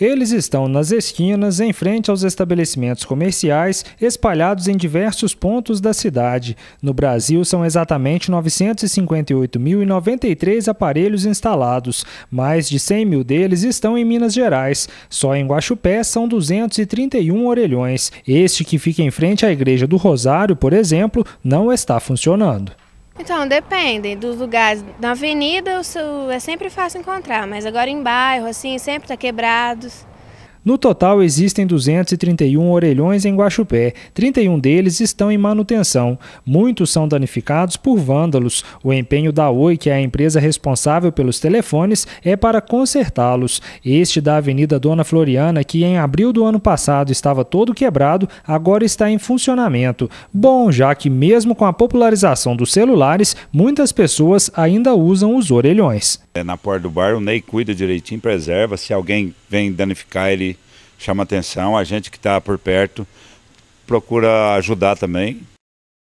Eles estão nas esquinas, em frente aos estabelecimentos comerciais, espalhados em diversos pontos da cidade. No Brasil, são exatamente 958.093 aparelhos instalados. Mais de 100 mil deles estão em Minas Gerais. Só em Guaxupé são 231 orelhões. Este que fica em frente à Igreja do Rosário, por exemplo, não está funcionando. Então, depende dos lugares. Na avenida é sempre fácil encontrar, mas agora em bairro, assim, sempre tá quebrados. No total, existem 231 orelhões em Guaxupé. 31 deles estão em manutenção. Muitos são danificados por vândalos. O empenho da Oi, que é a empresa responsável pelos telefones, é para consertá-los. Este da Avenida Dona Floriana, que em abril do ano passado estava todo quebrado, agora está em funcionamento. Bom, já que mesmo com a popularização dos celulares, muitas pessoas ainda usam os orelhões. É, na porta do bar, o Ney cuida direitinho, preserva. Se alguém vem danificar, ele chama atenção. A gente que está por perto procura ajudar também.